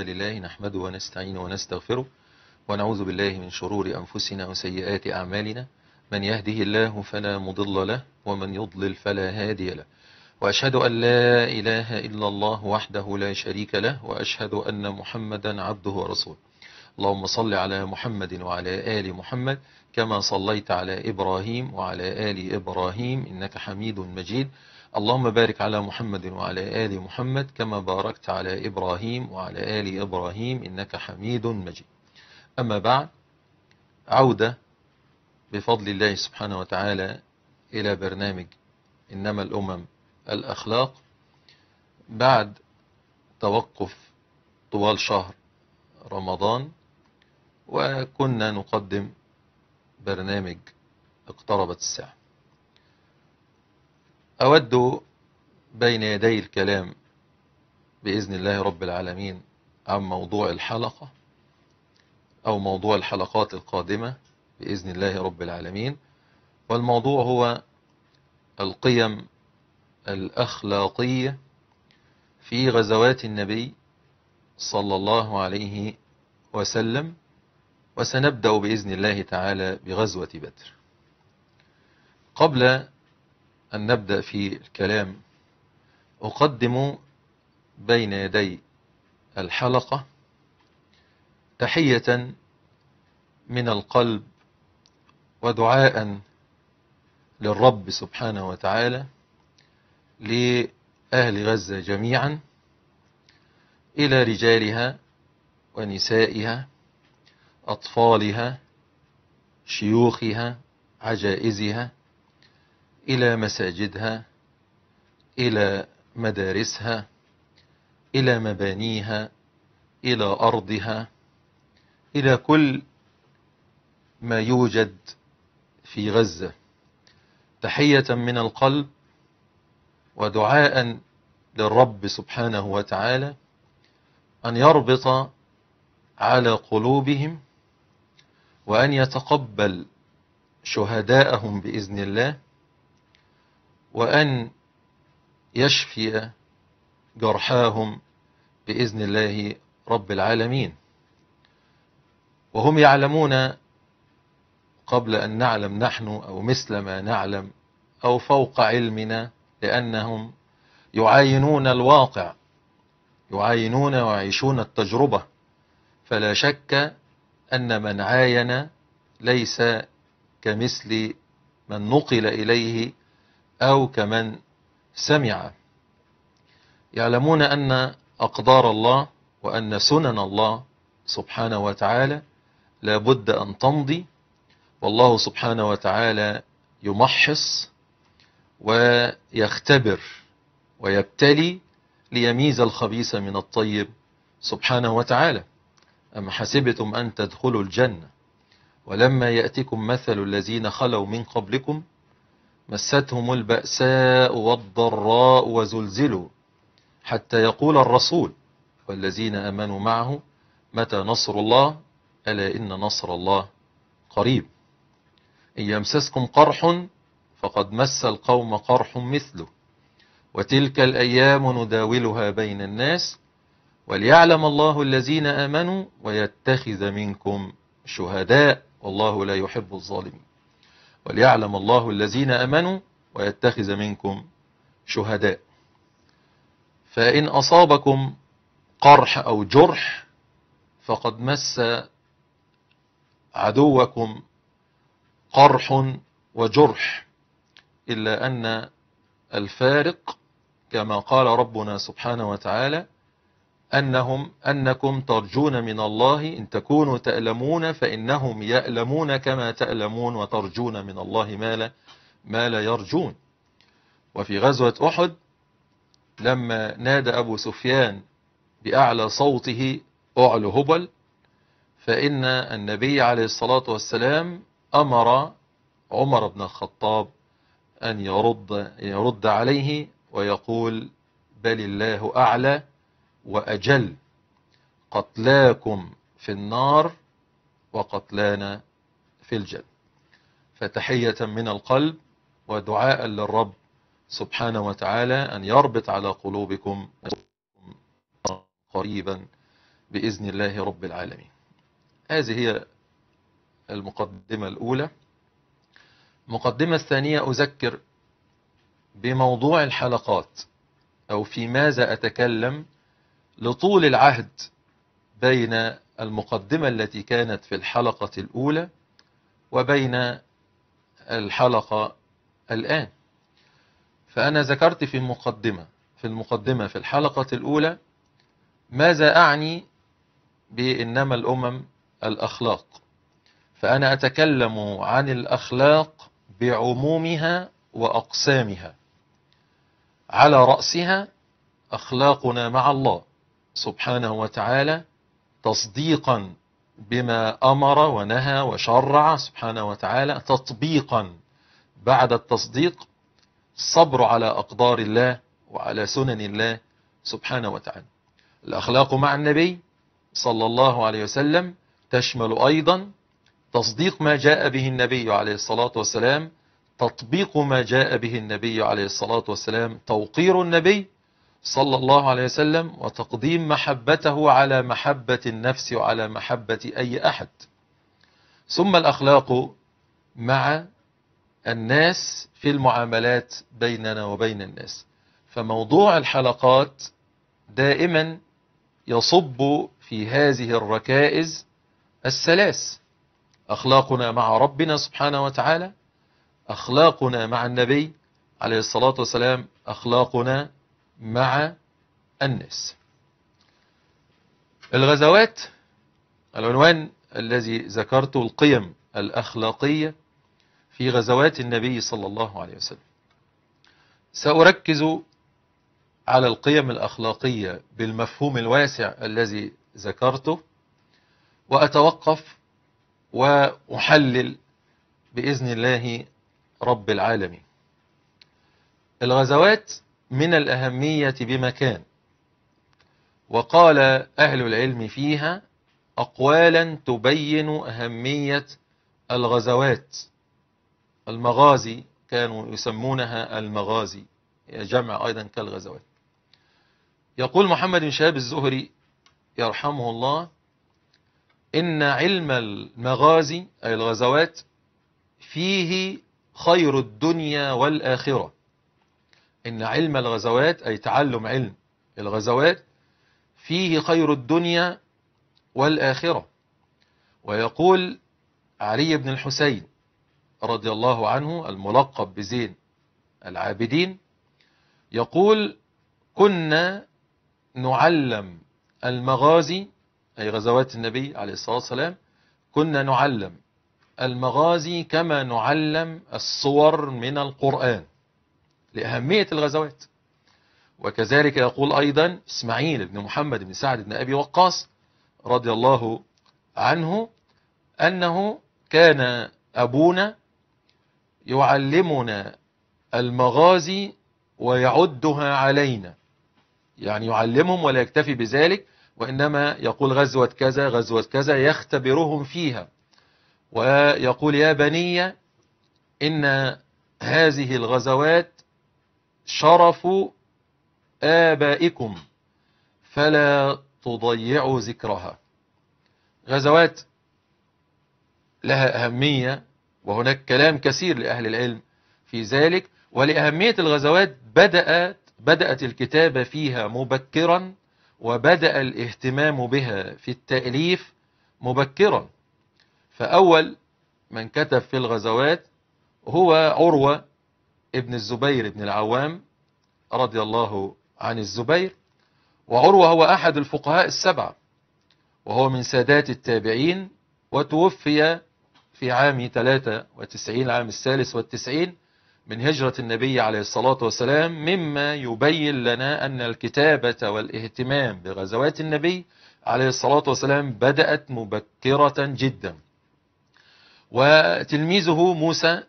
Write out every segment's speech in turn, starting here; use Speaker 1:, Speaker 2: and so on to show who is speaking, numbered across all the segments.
Speaker 1: الحمد لله نحمده ونستعينه ونستغفره ونعوذ بالله من شرور أنفسنا وسيئات أعمالنا من يهده الله فلا مضل له ومن يضلل فلا هادي له وأشهد أن لا إله إلا الله وحده لا شريك له وأشهد أن محمدا عبده ورسوله اللهم صل على محمد وعلى آل محمد كما صليت على إبراهيم وعلى آل إبراهيم إنك حميد مجيد اللهم بارك على محمد وعلى آل محمد كما باركت على إبراهيم وعلى آل إبراهيم إنك حميد مجيد أما بعد عودة بفضل الله سبحانه وتعالى إلى برنامج إنما الأمم الأخلاق بعد توقف طوال شهر رمضان وكنا نقدم برنامج اقتربت الساعة أود بين يدي الكلام بإذن الله رب العالمين عن موضوع الحلقة أو موضوع الحلقات القادمة بإذن الله رب العالمين والموضوع هو القيم الأخلاقية في غزوات النبي صلى الله عليه وسلم وسنبدأ بإذن الله تعالى بغزوة بدر قبل أن نبدأ في الكلام أقدم بين يدي الحلقة تحية من القلب ودعاء للرب سبحانه وتعالى لأهل غزة جميعا إلى رجالها ونسائها أطفالها شيوخها عجائزها إلى مساجدها إلى مدارسها إلى مبانيها إلى أرضها إلى كل ما يوجد في غزة تحية من القلب ودعاء للرب سبحانه وتعالى أن يربط على قلوبهم وأن يتقبل شهداءهم بإذن الله وأن يشفي جرحاهم بإذن الله رب العالمين وهم يعلمون قبل أن نعلم نحن أو مثل ما نعلم أو فوق علمنا لأنهم يعاينون الواقع يعاينون ويعيشون التجربة فلا شك أن من عاين ليس كمثل من نقل إليه أو كمن سمع يعلمون أن أقدار الله وأن سنن الله سبحانه وتعالى لابد أن تمضي والله سبحانه وتعالى يمحص ويختبر ويبتلي ليميز الخبيث من الطيب سبحانه وتعالى أم حسبتم أن تدخلوا الجنة ولما يأتكم مثل الذين خلوا من قبلكم مستهم البأساء والضراء وزلزلوا حتى يقول الرسول والذين أمنوا معه متى نصر الله ألا إن نصر الله قريب إن يمسسكم قرح فقد مس القوم قرح مثله وتلك الأيام نداولها بين الناس وليعلم الله الذين آمنوا ويتخذ منكم شهداء والله لا يحب الظالمين وليعلم الله الذين أمنوا ويتخذ منكم شهداء فإن أصابكم قرح أو جرح فقد مس عدوكم قرح وجرح إلا أن الفارق كما قال ربنا سبحانه وتعالى أنهم أنكم ترجون من الله إن تكونوا تألمون فإنهم يألمون كما تألمون وترجون من الله ما لا, ما لا يرجون وفي غزوة أحد لما نادى أبو سفيان بأعلى صوته أعلى هبل فإن النبي عليه الصلاة والسلام أمر عمر بن الخطاب أن يرد, يرد عليه ويقول بل الله أعلى وأجل قتلاكم في النار وقتلانا في الجنة فتحية من القلب ودعاء للرب سبحانه وتعالى أن يربط على قلوبكم قريبا بإذن الله رب العالمين هذه هي المقدمة الأولى المقدمة الثانية أذكر بموضوع الحلقات أو في ماذا أتكلم لطول العهد بين المقدمة التي كانت في الحلقة الأولى وبين الحلقة الآن فأنا ذكرت في المقدمة في المقدمة في الحلقة الأولى ماذا أعني بإنما الأمم الأخلاق فأنا أتكلم عن الأخلاق بعمومها وأقسامها على رأسها أخلاقنا مع الله سبحانه وتعالى تصديقا بما أمر ونهى وشرع سبحانه وتعالى تطبيقا بعد التصديق الصبر على أقدار الله وعلى سنن الله سبحانه وتعالى الأخلاق مع النبي صلى الله عليه وسلم تشمل أيضا تصديق ما جاء به النبي عليه الصلاة والسلام تطبيق ما جاء به النبي عليه الصلاة والسلام توقير النبي صلى الله عليه وسلم وتقديم محبته على محبة النفس وعلى محبة أي أحد ثم الأخلاق مع الناس في المعاملات بيننا وبين الناس فموضوع الحلقات دائما يصب في هذه الركائز الثلاث أخلاقنا مع ربنا سبحانه وتعالى أخلاقنا مع النبي عليه الصلاة والسلام أخلاقنا مع الناس الغزوات العنوان الذي ذكرته القيم الأخلاقية في غزوات النبي صلى الله عليه وسلم سأركز على القيم الأخلاقية بالمفهوم الواسع الذي ذكرته وأتوقف وأحلل بإذن الله رب العالمين الغزوات من الأهمية بمكان وقال أهل العلم فيها أقوالا تبين أهمية الغزوات المغازي كانوا يسمونها المغازي جمع أيضا كالغزوات يقول محمد بن شهاب الزهري يرحمه الله إن علم المغازي أي الغزوات فيه خير الدنيا والآخرة إن علم الغزوات أي تعلم علم الغزوات فيه خير الدنيا والآخرة ويقول علي بن الحسين رضي الله عنه الملقب بزين العابدين يقول كنا نعلم المغازي أي غزوات النبي عليه الصلاة والسلام كنا نعلم المغازي كما نعلم الصور من القرآن لأهمية الغزوات وكذلك يقول أيضا إسماعيل بن محمد بن سعد بن أبي وقاص رضي الله عنه أنه كان أبونا يعلمنا المغازي ويعدها علينا يعني يعلمهم ولا يكتفي بذلك وإنما يقول غزوة كذا غزوة كذا يختبرهم فيها ويقول يا بني إن هذه الغزوات شرف آبائكم فلا تضيعوا ذكرها غزوات لها أهمية وهناك كلام كثير لأهل العلم في ذلك ولأهمية الغزوات بدأت, بدأت الكتابة فيها مبكرا وبدأ الاهتمام بها في التأليف مبكرا فأول من كتب في الغزوات هو عروة ابن الزبير بن العوام رضي الله عن الزبير وعروة هو أحد الفقهاء السبعة وهو من سادات التابعين وتوفي في عام 93 عام الثالث والتسعين من هجرة النبي عليه الصلاة والسلام مما يبين لنا أن الكتابة والاهتمام بغزوات النبي عليه الصلاة والسلام بدأت مبكرة جدا وتلميذه موسى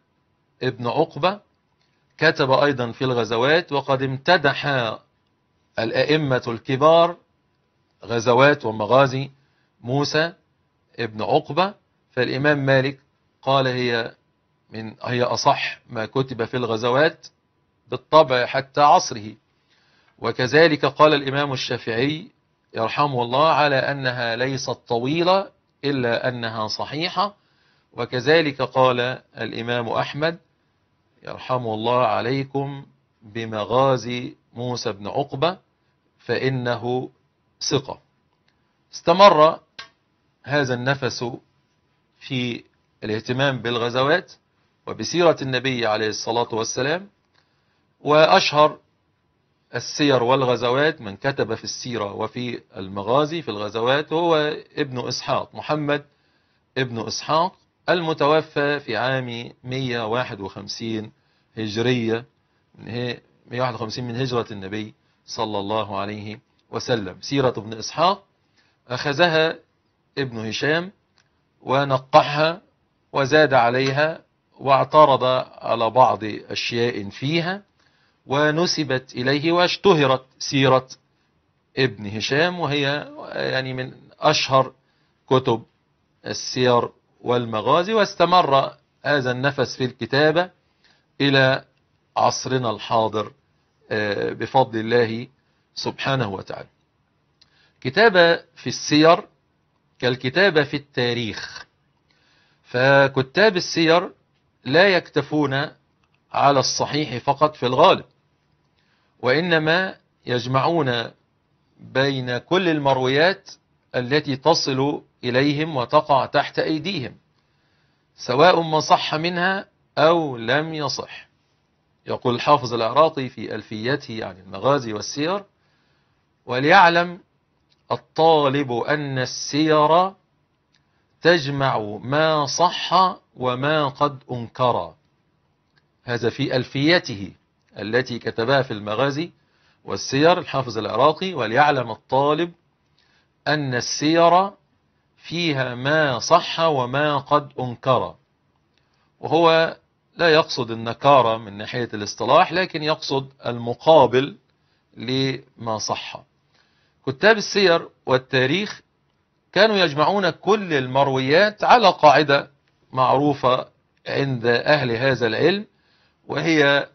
Speaker 1: ابن عقبة كتب أيضا في الغزوات وقد امتدح الأئمة الكبار غزوات ومغازي موسى ابن عقبة فالإمام مالك قال هي من هي أصح ما كتب في الغزوات بالطبع حتى عصره وكذلك قال الإمام الشافعي يرحمه الله على أنها ليست طويلة إلا أنها صحيحة وكذلك قال الإمام أحمد يرحمه الله عليكم بمغازي موسى بن عقبة فإنه ثقة استمر هذا النفس في الاهتمام بالغزوات وبسيرة النبي عليه الصلاة والسلام وأشهر السير والغزوات من كتب في السيرة وفي المغازي في الغزوات هو ابن إسحاق محمد ابن إسحاق المتوفى في عام 151 هجرية 151 من هجرة النبي صلى الله عليه وسلم سيرة ابن إسحاق أخذها ابن هشام ونقحها وزاد عليها واعترض على بعض أشياء فيها ونسبت إليه واشتهرت سيرة ابن هشام وهي يعني من أشهر كتب السير والمغازي واستمر هذا النفس في الكتابة إلى عصرنا الحاضر آه، بفضل الله سبحانه وتعالى كتابة في السير كالكتابة في التاريخ فكتاب السير لا يكتفون على الصحيح فقط في الغالب وإنما يجمعون بين كل المرويات التي تصل إليهم وتقع تحت أيديهم سواء ما صح منها أو لم يصح يقول الحافظ العراقي في ألفيته عن المغازي والسير وليعلم الطالب أن السير تجمع ما صح وما قد أنكر هذا في ألفيته التي كتبها في المغازي والسير الحافظ العراقي وليعلم الطالب أن السير فيها ما صح وما قد أنكر وهو لا يقصد النكارة من ناحية الاصطلاح لكن يقصد المقابل لما صح كتاب السير والتاريخ كانوا يجمعون كل المرويات على قاعدة معروفة عند أهل هذا العلم وهي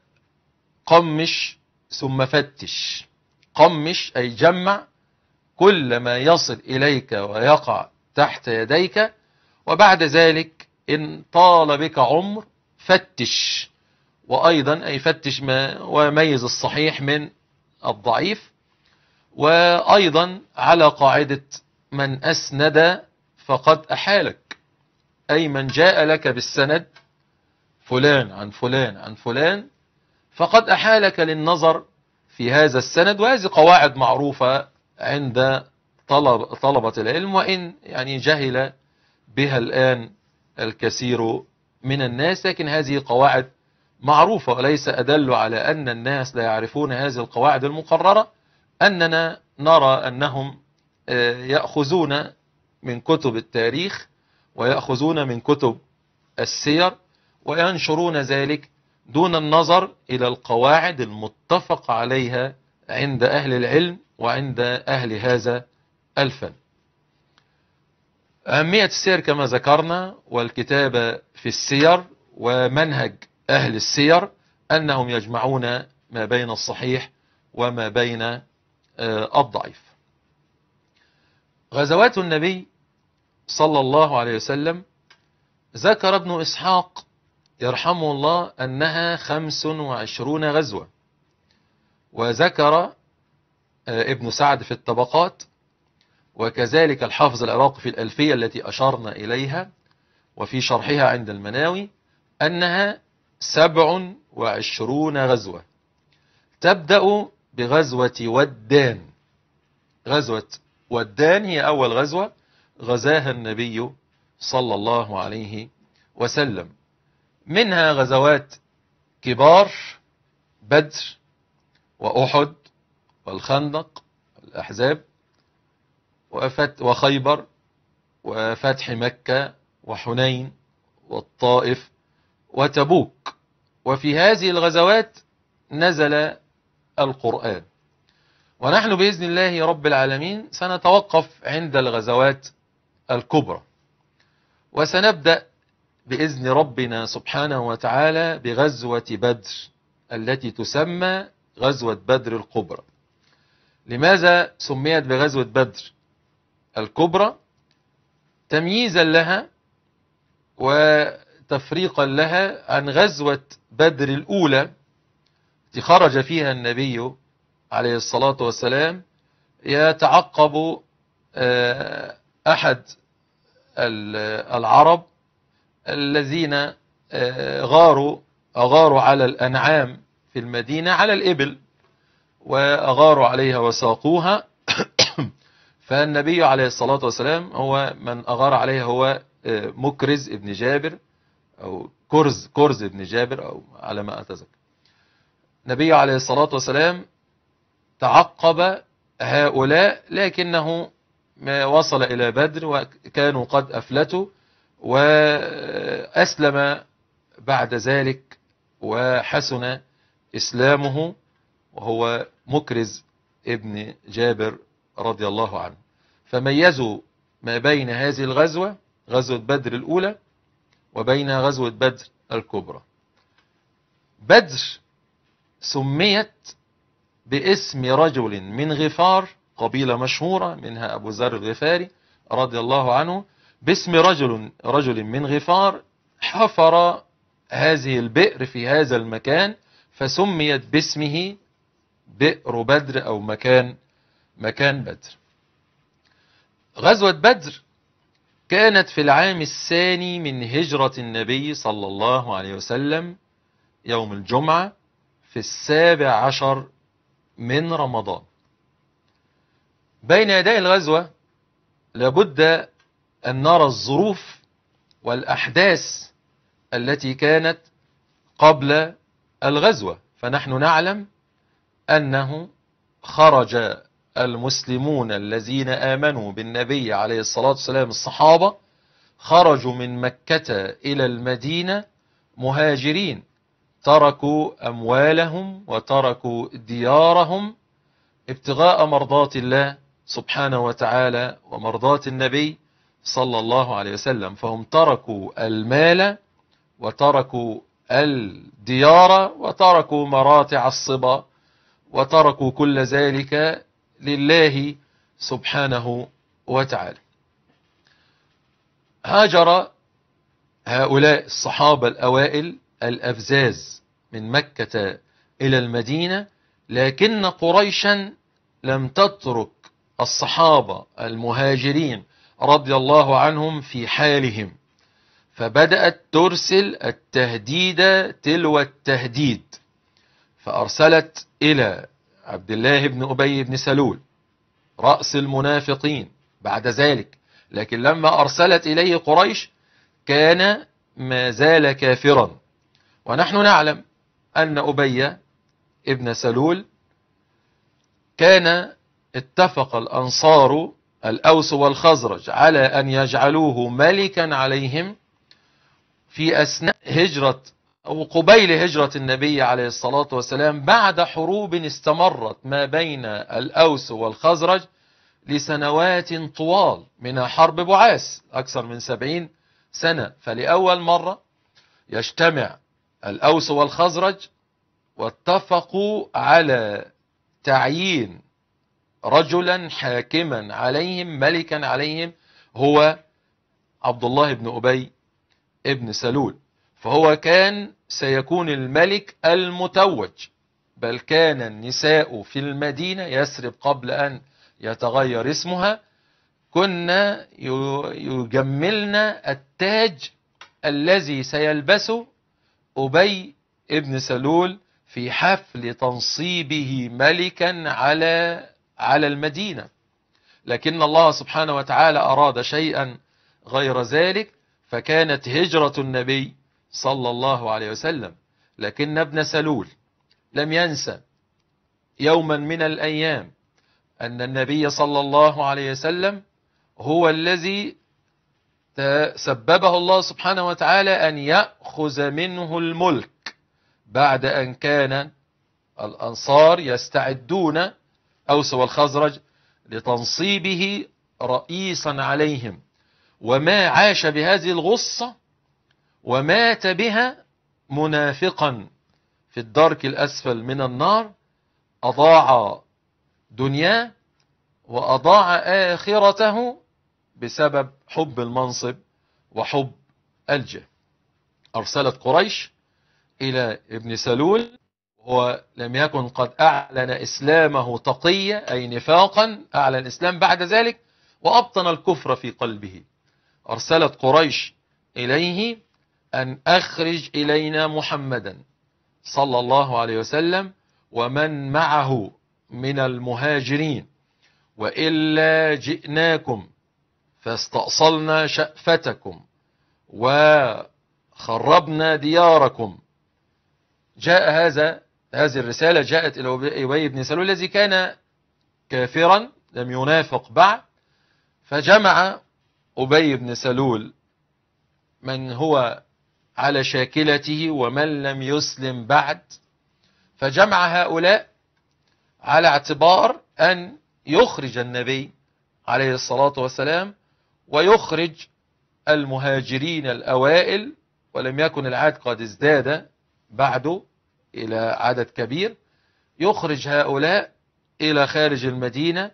Speaker 1: قمش ثم فتش قمش أي جمع كل ما يصل إليك ويقع تحت يديك وبعد ذلك إن طال بك عمر فتش وأيضا أي فتش ما وميز الصحيح من الضعيف وأيضا على قاعدة من أسند فقد أحالك أي من جاء لك بالسند فلان عن فلان عن فلان فقد أحالك للنظر في هذا السند وهذه قواعد معروفة عند طلب طلبة العلم وإن يعني جهل بها الآن الكثير من الناس لكن هذه قواعد معروفة وليس أدل على أن الناس لا يعرفون هذه القواعد المقررة أننا نرى أنهم آه، يأخذون من كتب التاريخ ويأخذون من كتب السير وينشرون ذلك دون النظر إلى القواعد المتفق عليها عند أهل العلم وعند أهل هذا ألفا أهمية السير كما ذكرنا والكتابة في السير ومنهج أهل السير أنهم يجمعون ما بين الصحيح وما بين آه، الضعيف غزوات النبي صلى الله عليه وسلم ذكر ابن إسحاق يرحمه الله أنها خمس وعشرون غزوة وذكر آه، ابن سعد في الطبقات وكذلك الحافظ العراقي في الألفية التي أشرنا إليها وفي شرحها عند المناوي أنها سبع وعشرون غزوة تبدأ بغزوة ودان غزوة ودان هي أول غزوة غزاها النبي صلى الله عليه وسلم منها غزوات كبار بدر وأحد والخندق والأحزاب وخيبر وفتح مكة وحنين والطائف وتبوك وفي هذه الغزوات نزل القرآن ونحن بإذن الله رب العالمين سنتوقف عند الغزوات الكبرى وسنبدأ بإذن ربنا سبحانه وتعالى بغزوة بدر التي تسمى غزوة بدر الكبرى لماذا سميت بغزوة بدر الكبرى تمييزا لها وتفريقا لها عن غزوة بدر الأولى التي خرج فيها النبي عليه الصلاة والسلام يتعقب آه، أحد العرب الذين آه، غاروا أغاروا على الأنعام في المدينة على الإبل وأغاروا عليها وساقوها فالنبي عليه الصلاة والسلام هو من أغار عليه هو آه، مكرز ابن جابر أو كرز كرز ابن جابر أو على ما أتذكر النبي عليه الصلاة والسلام تعقب هؤلاء لكنه ما وصل إلى بدر وكانوا قد أفلتوا وأسلم بعد ذلك وحسن إسلامه وهو مكرز ابن جابر رضي الله عنه فميزوا ما بين هذه الغزوة غزوة بدر الأولى وبين غزوة بدر الكبرى بدر سميت باسم رجل من غفار قبيلة مشهورة منها أبو ذر الغفاري رضي الله عنه باسم رجل رجل من غفار حفر هذه البئر في هذا المكان فسميت باسمه بئر بدر أو مكان مكان بدر غزوة بدر كانت في العام الثاني من هجرة النبي صلى الله عليه وسلم يوم الجمعة في السابع عشر من رمضان بين يدي الغزوة لابد أن نرى الظروف والأحداث التي كانت قبل الغزوة فنحن نعلم أنه خرج المسلمون الذين آمنوا بالنبي عليه الصلاة والسلام الصحابة خرجوا من مكة إلى المدينة مهاجرين تركوا أموالهم وتركوا ديارهم ابتغاء مرضات الله سبحانه وتعالى ومرضات النبي صلى الله عليه وسلم فهم تركوا المال وتركوا الديار وتركوا مراتع الصبا وتركوا كل ذلك لله سبحانه وتعالى هاجر هؤلاء الصحابة الأوائل الأفزاز من مكة إلى المدينة لكن قريشا لم تترك الصحابة المهاجرين رضي الله عنهم في حالهم فبدأت ترسل التهديد تلو التهديد فأرسلت إلى عبد الله بن أبي بن سلول رأس المنافقين بعد ذلك لكن لما أرسلت إليه قريش كان ما زال كافرا ونحن نعلم أن أبي ابن سلول كان اتفق الأنصار الأوس والخزرج على أن يجعلوه ملكا عليهم في أثناء هجرة وقبيل هجرة النبي عليه الصلاة والسلام بعد حروب استمرت ما بين الأوس والخزرج لسنوات طوال منها حرب بعاس أكثر من سبعين سنة فلأول مرة يجتمع الأوس والخزرج واتفقوا على تعيين رجلا حاكما عليهم ملكا عليهم هو عبد الله بن أبي ابن سلول فهو كان سيكون الملك المتوج بل كان النساء في المدينة يسرب قبل أن يتغير اسمها كنا يجملنا التاج الذي سيلبسه أبي ابن سلول في حفل تنصيبه ملكا على على المدينة لكن الله سبحانه وتعالى أراد شيئا غير ذلك فكانت هجرة النبي صلى الله عليه وسلم لكن ابن سلول لم ينسى يوما من الأيام أن النبي صلى الله عليه وسلم هو الذي سببه الله سبحانه وتعالى أن يأخذ منه الملك بعد أن كان الأنصار يستعدون أوس والخزرج لتنصيبه رئيسا عليهم وما عاش بهذه الغصة ومات بها منافقا في الدرك الأسفل من النار أضاع دنياه وأضاع آخرته بسبب حب المنصب وحب الجاه أرسلت قريش إلى ابن سلول هو لم يكن قد أعلن إسلامه تقية أي نفاقا أعلن الإسلام بعد ذلك وأبطن الكفر في قلبه أرسلت قريش إليه أن أخرج إلينا محمدا صلى الله عليه وسلم ومن معه من المهاجرين وإلا جئناكم فاستأصلنا شأفتكم وخربنا دياركم جاء هذا هذه الرسالة جاءت إلى أبي بن سلول الذي كان كافرا لم ينافق بعد فجمع أبي بن سلول من هو على شاكلته ومن لم يسلم بعد فجمع هؤلاء على اعتبار أن يخرج النبي عليه الصلاة والسلام ويخرج المهاجرين الأوائل ولم يكن العهد قد ازداد بعده إلى عدد كبير يخرج هؤلاء إلى خارج المدينة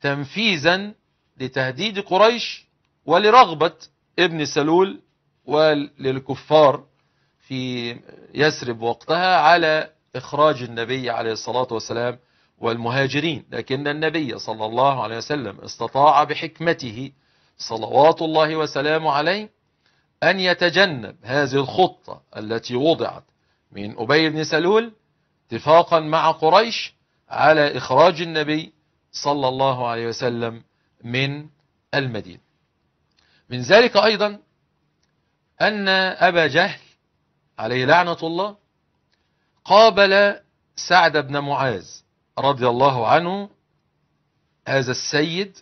Speaker 1: تنفيذا لتهديد قريش ولرغبة ابن سلول وللكفار في يسرب وقتها على إخراج النبي عليه الصلاة والسلام والمهاجرين لكن النبي صلى الله عليه وسلم استطاع بحكمته صلوات الله وسلامه عليه أن يتجنب هذه الخطة التي وضعت من أبي بن سلول اتفاقا مع قريش على إخراج النبي صلى الله عليه وسلم من المدينة من ذلك أيضا أن أبا جهل عليه لعنة الله قابل سعد بن معاذ رضي الله عنه هذا السيد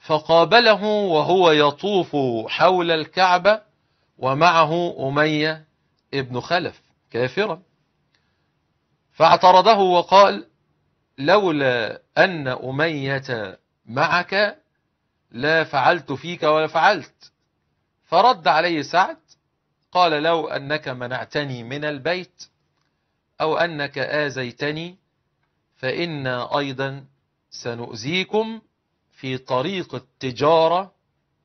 Speaker 1: فقابله وهو يطوف حول الكعبة ومعه أمية ابن خلف كافرا فاعترضه وقال لولا أن أمية معك لا فعلت فيك ولا فعلت فرد عليه سعد قال لو أنك منعتني من البيت أو أنك آزيتني فإنا أيضا سنؤذيكم في طريق التجارة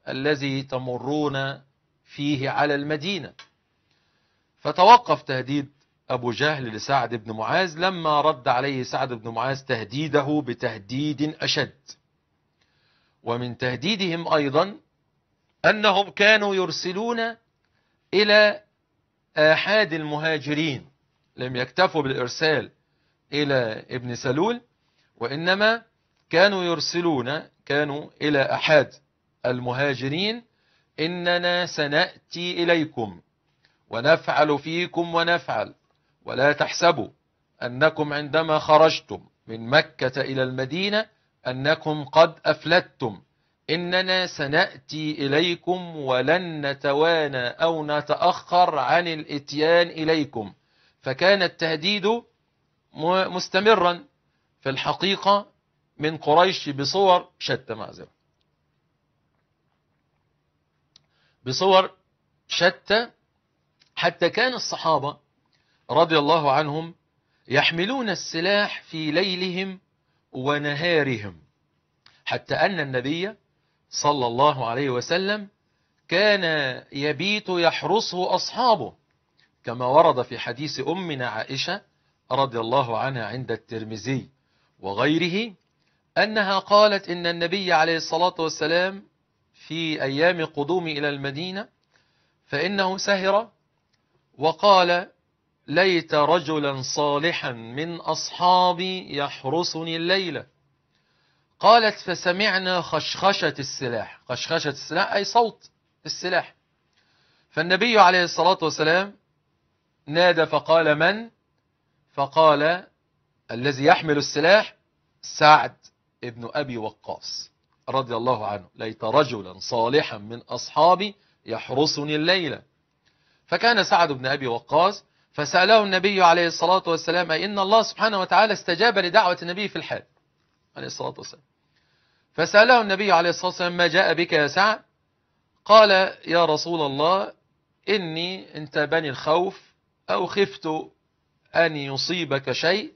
Speaker 1: الذي تمرون فيه على المدينة فتوقف تهديد أبو جهل لسعد بن معاذ لما رد عليه سعد بن معاذ تهديده بتهديد أشد ومن تهديدهم أيضا أنهم كانوا يرسلون إلى آحاد آه، المهاجرين لم يكتفوا بالإرسال إلى ابن سلول وإنما كانوا يرسلون كانوا إلى أحد المهاجرين إننا سنأتي إليكم ونفعل فيكم ونفعل ولا تحسبوا أنكم عندما خرجتم من مكة إلى المدينة أنكم قد أفلتتم إننا سنأتي إليكم ولن نتوانى أو نتأخر عن الإتيان إليكم فكان التهديد مستمرا في الحقيقة من قريش بصور شتى معذرة بصور شتى حتى كان الصحابة رضي الله عنهم يحملون السلاح في ليلهم ونهارهم حتى أن النبي صلى الله عليه وسلم كان يبيت يحرسه أصحابه كما ورد في حديث أمنا عائشة رضي الله عنها عند الترمذي وغيره أنها قالت إن النبي عليه الصلاة والسلام في أيام قدومي إلى المدينة فإنه سهر وقال ليت رجلا صالحا من أصحابي يحرسني الليلة قالت فسمعنا خشخشة السلاح خشخشة السلاح أي صوت السلاح فالنبي عليه الصلاة والسلام نادى فقال من فقال الذي يحمل السلاح سعد ابن أبي وقاص رضي الله عنه ليت رجلا صالحا من أصحابي يحرسني الليلة فكان سعد بن أبي وقاص فسأله النبي عليه الصلاة والسلام أي إن الله سبحانه وتعالى استجاب لدعوة النبي في الحال عليه الصلاة والسلام فسأله النبي عليه الصلاة والسلام ما جاء بك يا سعد قال يا رسول الله إني انتابني الخوف أو خفت أن يصيبك شيء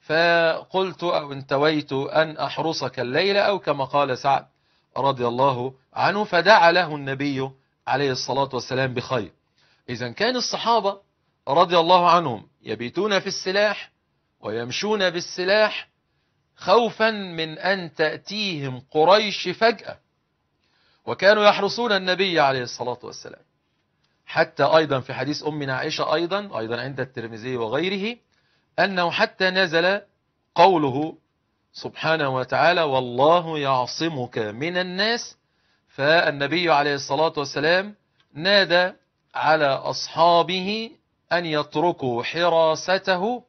Speaker 1: فقلت أو انتويت أن أحرسك الليلة أو كما قال سعد رضي الله عنه فدعا له النبي عليه الصلاة والسلام بخير إذا كان الصحابة رضي الله عنهم يبيتون في السلاح ويمشون بالسلاح خوفا من أن تأتيهم قريش فجأة وكانوا يحرصون النبي عليه الصلاة والسلام حتى أيضا في حديث أمنا عائشة أيضا أيضا عند الترمذي وغيره أنه حتى نزل قوله سبحانه وتعالى والله يعصمك من الناس فالنبي عليه الصلاة والسلام نادى على أصحابه أن يتركوا حراسته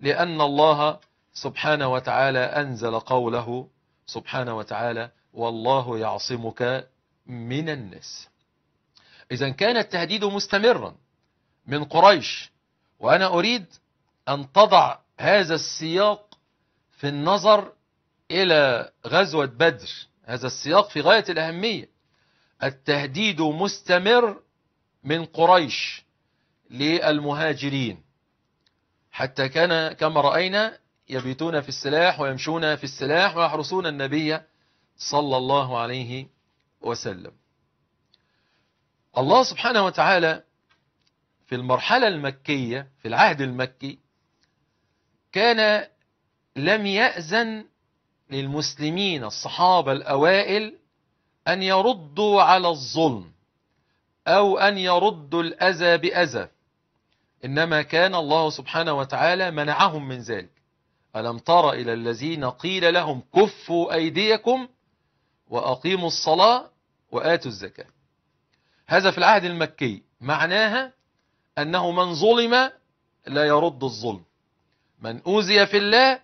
Speaker 1: لأن الله سبحانه وتعالى أنزل قوله سبحانه وتعالى والله يعصمك من الناس إذا كان التهديد مستمرا من قريش وأنا أريد أن تضع هذا السياق في النظر إلى غزوة بدر هذا السياق في غاية الأهمية التهديد مستمر من قريش للمهاجرين حتى كان كما رأينا يبيتون في السلاح ويمشون في السلاح ويحرسون النبي صلى الله عليه وسلم الله سبحانه وتعالى في المرحلة المكية في العهد المكي كان لم يأذن للمسلمين الصحابة الأوائل أن يردوا على الظلم أو أن يردوا الأذى بأذى إنما كان الله سبحانه وتعالى منعهم من ذلك ألم تر إلى الذين قيل لهم كفوا أيديكم وأقيموا الصلاة وآتوا الزكاة هذا في العهد المكي معناها أنه من ظلم لا يرد الظلم من أوذي في الله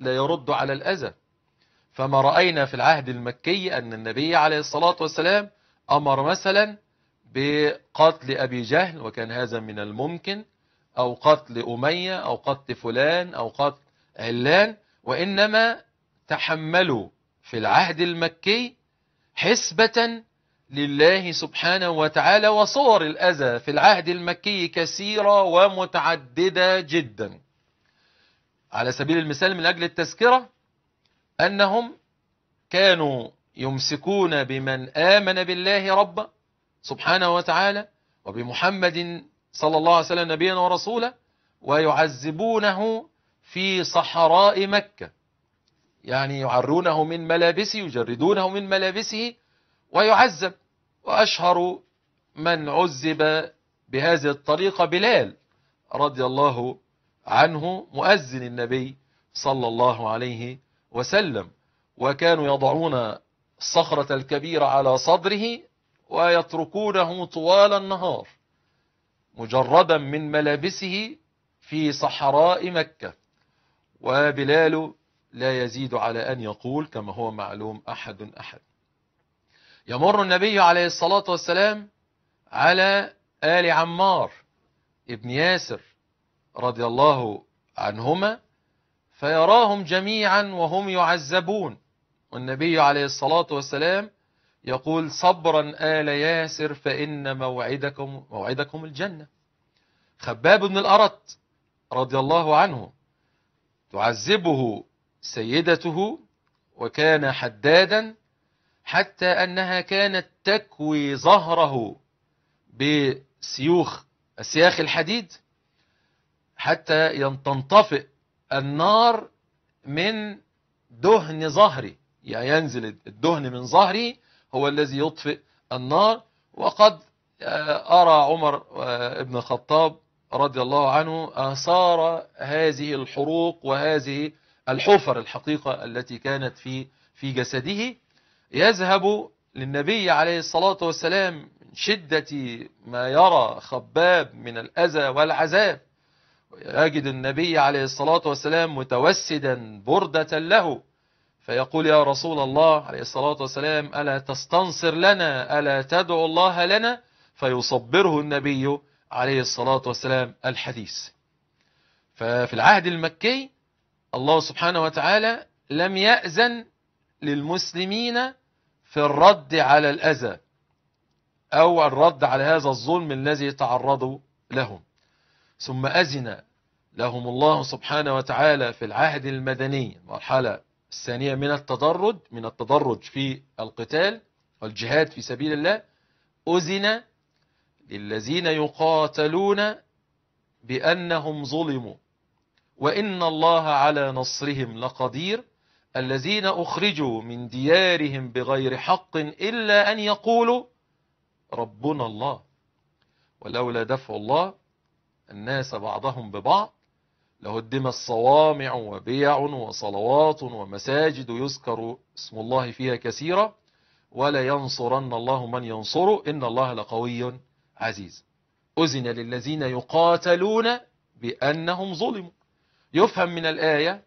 Speaker 1: لا يرد على الأذى فما رأينا في العهد المكي أن النبي عليه الصلاة والسلام أمر مثلا بقتل أبي جهل وكان هذا من الممكن أو قتل أمية أو قتل فلان أو قتل علان وإنما تحملوا في العهد المكي حسبة لله سبحانه وتعالى وصور الأذى في العهد المكي كثيرة ومتعددة جدا على سبيل المثال من أجل التذكرة أنهم كانوا يمسكون بمن آمن بالله ربا سبحانه وتعالى وبمحمد صلى الله عليه وسلم نبيا ورسولا ويعذبونه في صحراء مكة يعني يعرونه من ملابسه يجردونه من ملابسه ويعذب وأشهر من عذب بهذه الطريقة بلال رضي الله عنه مؤذن النبي صلى الله عليه وسلم وكانوا يضعون الصخرة الكبيرة على صدره ويتركونه طوال النهار مجردا من ملابسه في صحراء مكة وبلال لا يزيد على أن يقول كما هو معلوم أحد أحد يمر النبي عليه الصلاة والسلام على آل عمار ابن ياسر رضي الله عنهما فيراهم جميعا وهم يعذبون والنبي عليه الصلاة والسلام يقول صبرا آل ياسر فإن موعدكم, موعدكم الجنة خباب بن الأرت رضي الله عنه تعذبه سيدته وكان حدادا حتى أنها كانت تكوي ظهره بسيوخ أسياخ الحديد حتى تنطفئ النار من دهن ظهري يعني ينزل الدهن من ظهري هو الذي يطفئ النار وقد آه، أرى عمر آه، ابن الخطاب رضي الله عنه آثار هذه الحروق وهذه الحفر الحقيقة التي كانت في في جسده يذهب للنبي عليه الصلاة والسلام شدة ما يرى خباب من الأذى والعذاب يجد النبي عليه الصلاة والسلام متوسدا بردة له فيقول يا رسول الله عليه الصلاة والسلام ألا تستنصر لنا ألا تدعو الله لنا فيصبره النبي عليه الصلاة والسلام الحديث ففي العهد المكي الله سبحانه وتعالى لم يأذن للمسلمين في الرد على الأذى أو الرد على هذا الظلم الذي تعرضوا لهم ثم أذن لهم الله سبحانه وتعالى في العهد المدني مرحلة الثانية من التدرج من التدرج في القتال والجهاد في سبيل الله أذن للذين يقاتلون بأنهم ظلموا وإن الله على نصرهم لقدير الذين أخرجوا من ديارهم بغير حق إلا أن يقولوا ربنا الله ولولا دفع الله الناس بعضهم ببعض لهدم الصوامع وبيع وصلوات ومساجد يذكر اسم الله فيها كثيرا ولا ينصرن الله من ينصره إن الله لقوي عزيز أذن للذين يقاتلون بأنهم ظلموا يفهم من الآية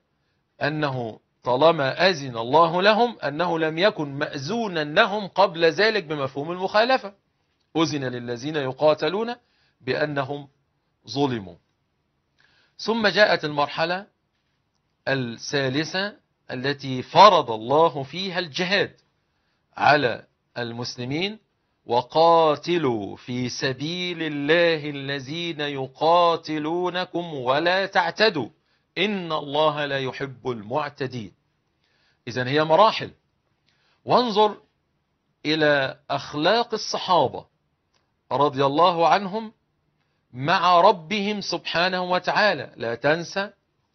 Speaker 1: أنه طالما أذن الله لهم أنه لم يكن مأذونا لهم قبل ذلك بمفهوم المخالفة أذن للذين يقاتلون بأنهم ظلموا ثم جاءت المرحلة الثالثة التي فرض الله فيها الجهاد على المسلمين وقاتلوا في سبيل الله الذين يقاتلونكم ولا تعتدوا إن الله لا يحب المعتدين إذا هي مراحل وانظر إلى أخلاق الصحابة رضي الله عنهم مع ربهم سبحانه وتعالى لا تنسى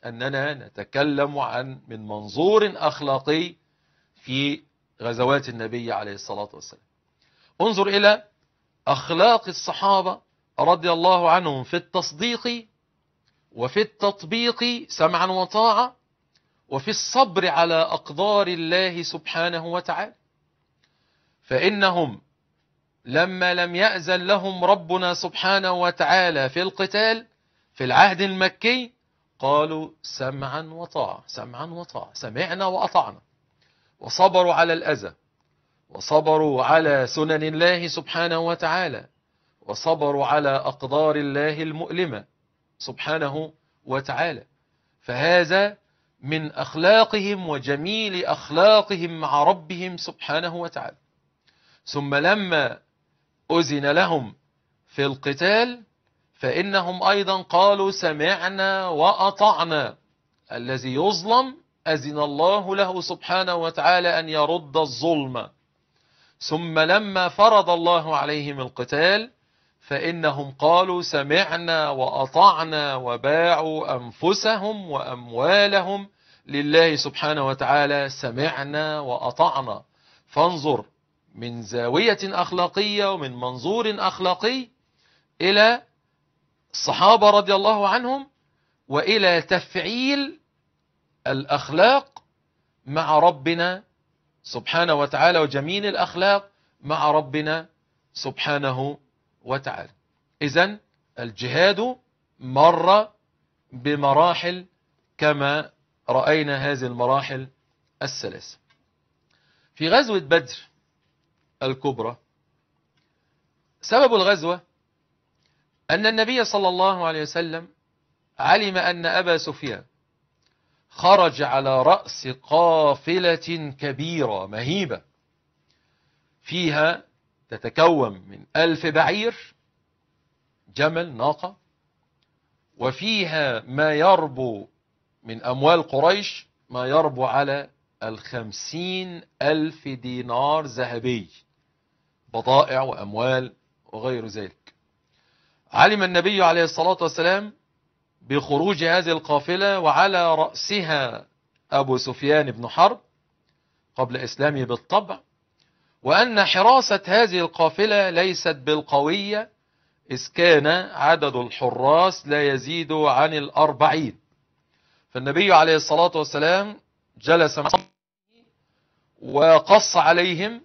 Speaker 1: أننا نتكلم عن من منظور أخلاقي في غزوات النبي عليه الصلاة والسلام انظر إلى أخلاق الصحابة رضي الله عنهم في التصديق وفي التطبيق سمعا وطاعة وفي الصبر على أقدار الله سبحانه وتعالى فإنهم لما لم يأذن لهم ربنا سبحانه وتعالى في القتال في العهد المكي قالوا سمعا وطاعة سمعا وطاعة سمعنا وأطعنا وصبروا على الأذى وصبروا على سنن الله سبحانه وتعالى وصبروا على أقدار الله المؤلمة سبحانه وتعالى فهذا من أخلاقهم وجميل أخلاقهم مع ربهم سبحانه وتعالى ثم لما أذن لهم في القتال فإنهم أيضا قالوا سمعنا وأطعنا الذي يظلم أذن الله له سبحانه وتعالى أن يرد الظلم ثم لما فرض الله عليهم القتال فإنهم قالوا سمعنا وأطعنا وباعوا أنفسهم وأموالهم لله سبحانه وتعالى سمعنا وأطعنا فانظر من زاوية أخلاقية ومن منظور أخلاقي إلى الصحابة رضي الله عنهم وإلى تفعيل الأخلاق مع ربنا سبحانه وتعالى وجميل الأخلاق مع ربنا سبحانه وتعالى إذا الجهاد مر بمراحل كما رأينا هذه المراحل الثلاثة في غزوة بدر الكبرى سبب الغزوة أن النبي صلى الله عليه وسلم علم أن أبا سفيان خرج على رأس قافلة كبيرة مهيبة فيها تتكون من ألف بعير جمل ناقة وفيها ما يربو من أموال قريش ما يربو على الخمسين ألف دينار ذهبي بضائع وأموال وغير ذلك علم النبي عليه الصلاة والسلام بخروج هذه القافلة وعلى رأسها أبو سفيان بن حرب قبل إسلامه بالطبع وأن حراسة هذه القافلة ليست بالقوية إذ كان عدد الحراس لا يزيد عن الأربعين فالنبي عليه الصلاة والسلام جلس مع وقص عليهم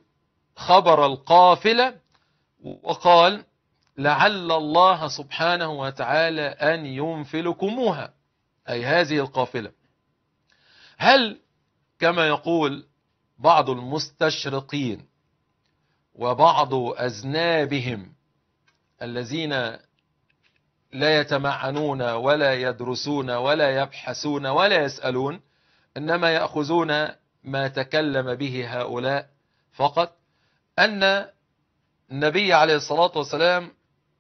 Speaker 1: خبر القافلة وقال لعل الله سبحانه وتعالى أن ينفلكموها أي هذه القافلة هل كما يقول بعض المستشرقين وبعض أذنابهم الذين لا يتمعنون ولا يدرسون ولا يبحثون ولا يسألون إنما يأخذون ما تكلم به هؤلاء فقط أن النبي عليه الصلاة والسلام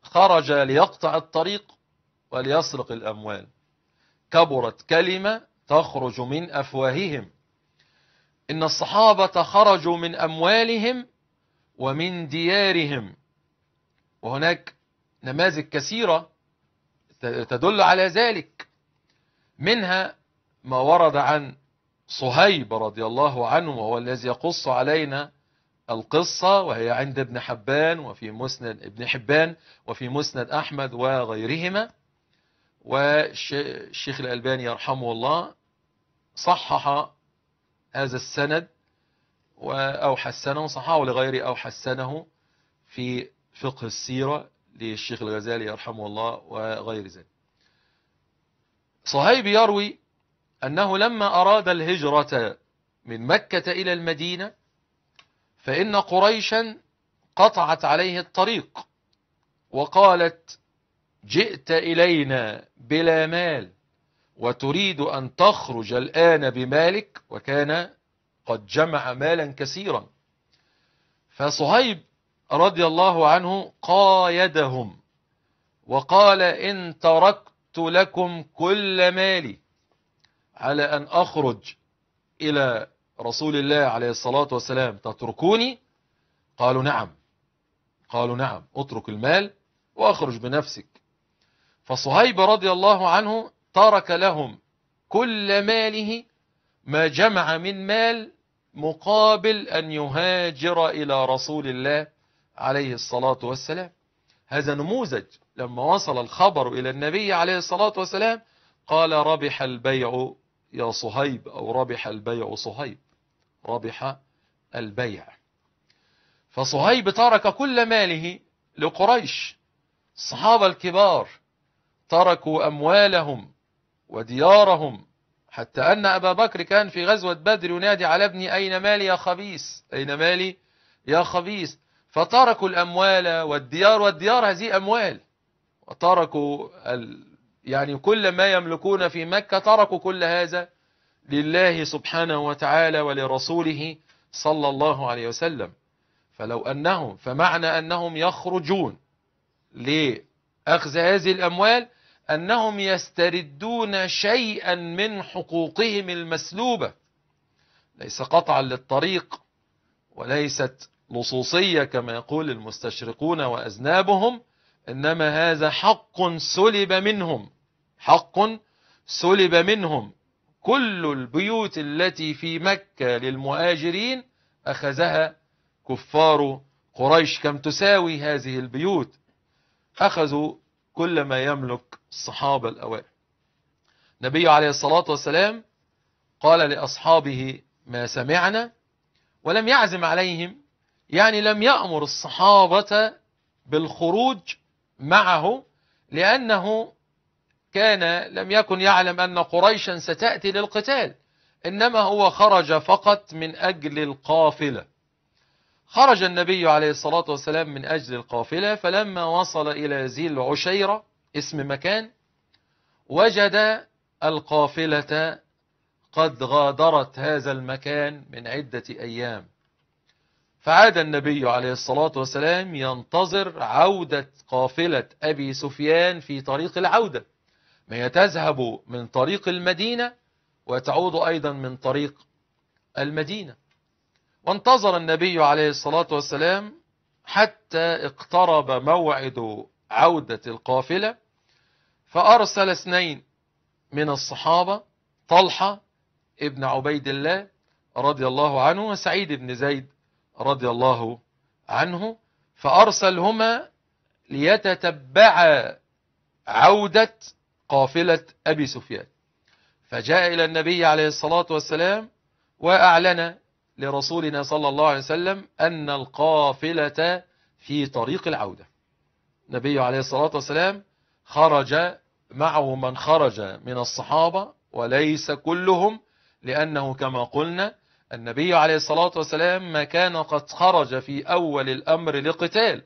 Speaker 1: خرج ليقطع الطريق وليسرق الأموال كبرت كلمة تخرج من أفواههم إن الصحابة خرجوا من أموالهم ومن ديارهم وهناك نماذج كثيرة تدل على ذلك منها ما ورد عن صهيب رضي الله عنه وهو الذي يقص علينا القصة وهي عند ابن حبان وفي مسند ابن حبان وفي مسند أحمد وغيرهما والشيخ الألباني يرحمه الله صحح هذا السند أو حسنه صححه لغيره أو حسنه في فقه السيرة للشيخ الغزالي يرحمه الله وغير ذلك صهيب يروي أنه لما أراد الهجرة من مكة إلى المدينة فإن قريشا قطعت عليه الطريق وقالت جئت إلينا بلا مال وتريد أن تخرج الآن بمالك وكان قد جمع مالا كثيرا فصهيب رضي الله عنه قايدهم وقال إن تركت لكم كل مالي على أن أخرج إلى رسول الله عليه الصلاة والسلام تتركوني قالوا نعم قالوا نعم اترك المال واخرج بنفسك فصهيب رضي الله عنه ترك لهم كل ماله ما جمع من مال مقابل أن يهاجر إلى رسول الله عليه الصلاة والسلام هذا نموذج لما وصل الخبر إلى النبي عليه الصلاة والسلام قال ربح البيع يا صهيب أو ربح البيع صهيب ربح البيع فصهيب ترك كل ماله لقريش الصحابة الكبار تركوا أموالهم وديارهم حتى أن أبا بكر كان في غزوة بدر ينادي على ابني أين مالي يا خبيث أين مالي يا خبيث فتركوا الأموال والديار والديار هذه أموال وتركوا ال... يعني كل ما يملكون في مكة تركوا كل هذا لله سبحانه وتعالى ولرسوله صلى الله عليه وسلم فلو أنهم فمعنى أنهم يخرجون لأخذ هذه الأموال أنهم يستردون شيئا من حقوقهم المسلوبة ليس قطعا للطريق وليست لصوصية كما يقول المستشرقون وأذنابهم إنما هذا حق سلب منهم حق سلب منهم كل البيوت التي في مكة للمهاجرين أخذها كفار قريش كم تساوي هذه البيوت أخذوا كل ما يملك الصحابة الأوائل النبي عليه الصلاة والسلام قال لأصحابه ما سمعنا ولم يعزم عليهم يعني لم يأمر الصحابة بالخروج معه لأنه كان لم يكن يعلم أن قريشا ستأتي للقتال إنما هو خرج فقط من أجل القافلة خرج النبي عليه الصلاة والسلام من أجل القافلة فلما وصل إلى زيل عشيرة اسم مكان وجد القافلة قد غادرت هذا المكان من عدة أيام فعاد النبي عليه الصلاة والسلام ينتظر عودة قافلة أبي سفيان في طريق العودة ما يتذهب من طريق المدينة وتعود أيضا من طريق المدينة وانتظر النبي عليه الصلاة والسلام حتى اقترب موعد عودة القافلة فأرسل اثنين من الصحابة طلحة ابن عبيد الله رضي الله عنه وسعيد بن زيد رضي الله عنه فأرسلهما ليتتبعا عودة قافلة أبي سفيان فجاء إلى النبي عليه الصلاة والسلام وأعلن لرسولنا صلى الله عليه وسلم أن القافلة في طريق العودة النبي عليه الصلاة والسلام خرج معه من خرج من الصحابة وليس كلهم لأنه كما قلنا النبي عليه الصلاة والسلام ما كان قد خرج في أول الأمر لقتال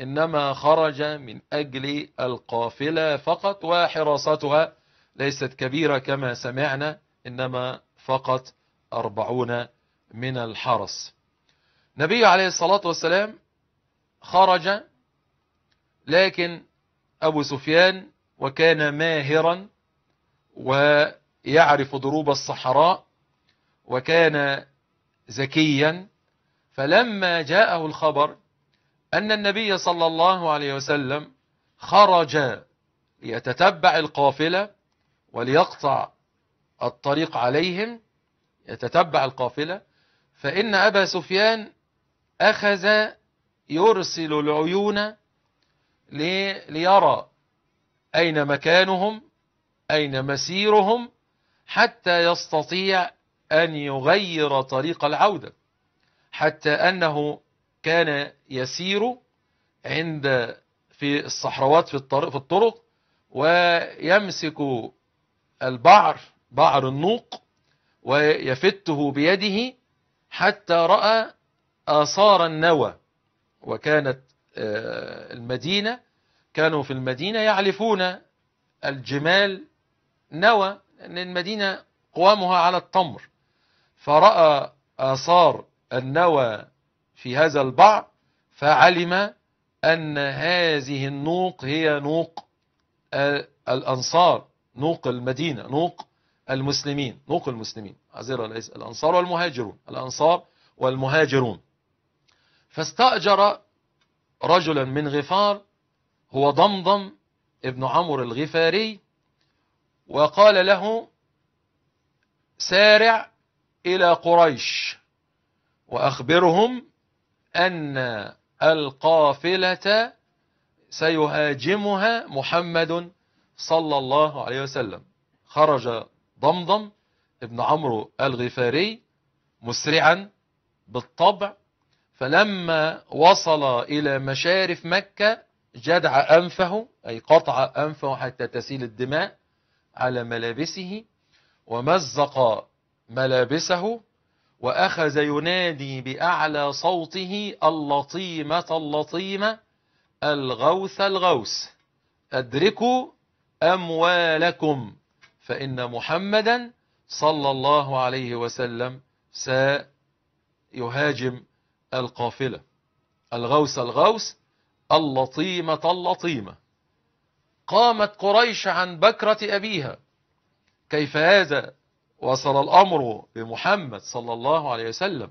Speaker 1: إنما خرج من أجل القافلة فقط وحراستها ليست كبيرة كما سمعنا إنما فقط أربعون من الحرس نبي عليه الصلاة والسلام خرج لكن أبو سفيان وكان ماهرا ويعرف ضروب الصحراء وكان زكيا فلما جاءه الخبر أن النبي صلى الله عليه وسلم خرج ليتتبع القافلة وليقطع الطريق عليهم يتتبع القافلة فإن أبا سفيان أخذ يرسل العيون ليرى أين مكانهم أين مسيرهم حتى يستطيع أن يغير طريق العودة حتى أنه كان يسير عند في الصحراوات في الطرق, في الطرق ويمسك البعر بعر النوق ويفته بيده حتى رأى آثار النوى وكانت آه، المدينة كانوا في المدينة يعلفون الجمال نوى لأن المدينة قوامها على التمر فرأى آثار النوى في هذا البعض فعلم أن هذه النوق هي نوق الأنصار نوق المدينة نوق المسلمين نوق المسلمين عزيرا الأنصار والمهاجرون الأنصار والمهاجرون فاستأجر رجلا من غفار هو ضمضم ابن عمرو الغفاري وقال له سارع إلى قريش وأخبرهم أن القافلة سيهاجمها محمد صلى الله عليه وسلم خرج ضمضم ابن عمرو الغفاري مسرعا بالطبع فلما وصل إلى مشارف مكة جدع أنفه أي قطع أنفه حتى تسيل الدماء على ملابسه ومزق ملابسه وأخذ ينادي بأعلى صوته اللطيمة اللطيمة الغوث الغوث أدركوا أموالكم فإن محمدا صلى الله عليه وسلم سيهاجم القافلة الغوث الغوث اللطيمة اللطيمة قامت قريش عن بكرة أبيها كيف هذا وصل الأمر بمحمد صلى الله عليه وسلم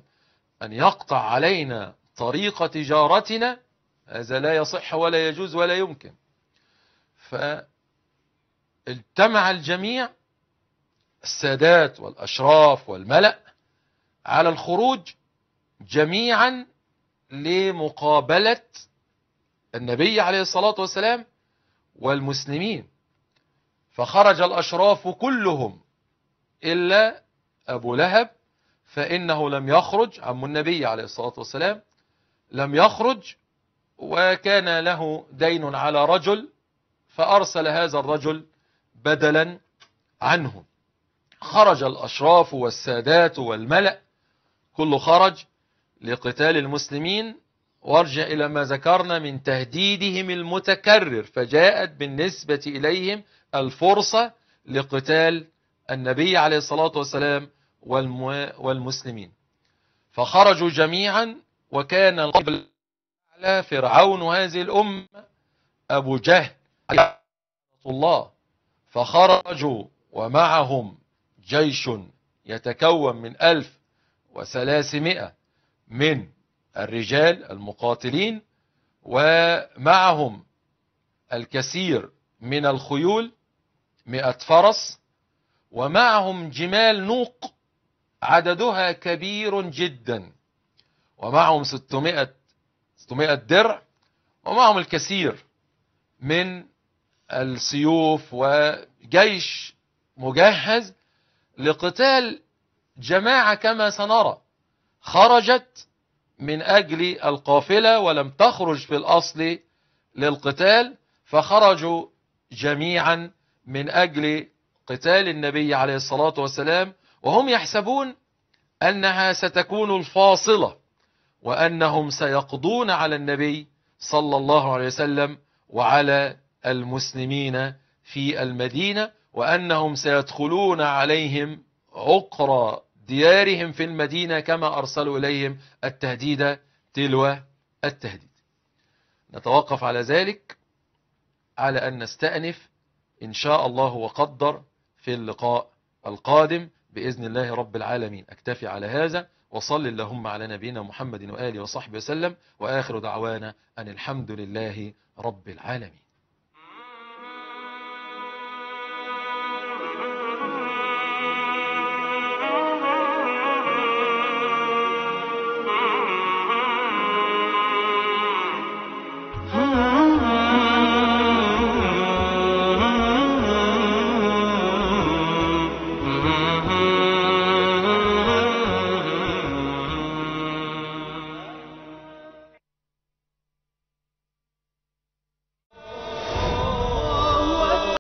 Speaker 1: أن يقطع علينا طريق تجارتنا هذا لا يصح ولا يجوز ولا يمكن فالتمع الجميع السادات والأشراف والملأ على الخروج جميعا لمقابلة النبي عليه الصلاة والسلام والمسلمين فخرج الأشراف كلهم إلا أبو لهب فإنه لم يخرج عم النبي عليه الصلاة والسلام لم يخرج وكان له دين على رجل فأرسل هذا الرجل بدلا عنه خرج الأشراف والسادات والملأ كل خرج لقتال المسلمين وارجع إلى ما ذكرنا من تهديدهم المتكرر فجاءت بالنسبة إليهم الفرصة لقتال النبي عليه الصلاة والسلام والمسلمين فخرجوا جميعا وكان القبل على فرعون هذه الأمة أبو جهل الله فخرجوا ومعهم جيش يتكون من ألف وثلاثمائة من الرجال المقاتلين ومعهم الكثير من الخيول مئة فرس ومعهم جمال نوق عددها كبير جدا ومعهم 600 600 درع ومعهم الكثير من السيوف وجيش مجهز لقتال جماعة كما سنرى خرجت من أجل القافلة ولم تخرج في الأصل للقتال فخرجوا جميعا من أجل قتال النبي عليه الصلاة والسلام وهم يحسبون أنها ستكون الفاصلة وأنهم سيقضون على النبي صلى الله عليه وسلم وعلى المسلمين في المدينة وأنهم سيدخلون عليهم عقر ديارهم في المدينة كما أرسلوا إليهم التهديد تلو التهديد نتوقف على ذلك على أن نستأنف إن شاء الله وقدر في اللقاء القادم بإذن الله رب العالمين أكتفي على هذا وصل اللهم على نبينا محمد وآله وصحبه وسلم وآخر دعوانا أن الحمد لله رب العالمين